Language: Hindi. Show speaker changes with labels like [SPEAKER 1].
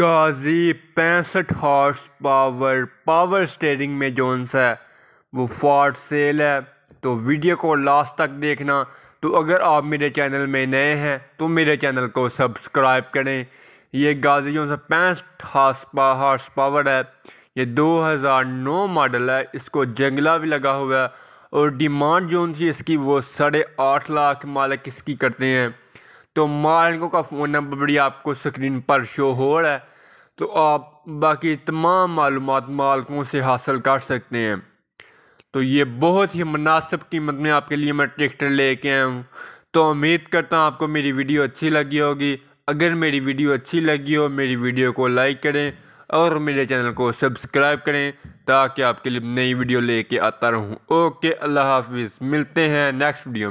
[SPEAKER 1] गाजी पैंसठ हॉर्स पावर पावर स्टेयरिंग में जोन्स है वो फॉर्ड सेल है तो वीडियो को लास्ट तक देखना तो अगर आप मेरे चैनल में नए हैं तो मेरे चैनल को सब्सक्राइब करें ये गाजी जोन पैंसठ हॉर्स हॉर्स पावर है ये 2009 मॉडल है इसको जंगला भी लगा हुआ है और डिमांड जोन सी इसकी वो साढ़े आठ लाख मालिक इसकी करते हैं तो मालिकों का फ़ोन नंबर भी आपको स्क्रीन पर शो हो रहा है तो आप बाकी तमाम मालूम मालकों से हासिल कर सकते हैं तो ये बहुत ही मुनासिब कीमत में आपके लिए मैं ट्रैक्टर लेके आया हूँ तो उम्मीद करता हूँ आपको मेरी वीडियो अच्छी लगी होगी अगर मेरी वीडियो अच्छी लगी हो मेरी वीडियो को लाइक करें और मेरे चैनल को सब्सक्राइब करें ताकि आपके लिए नई वीडियो लेके आता रहूँ ओके अल्लाह हाफिज़ मिलते हैं नेक्स्ट वीडियो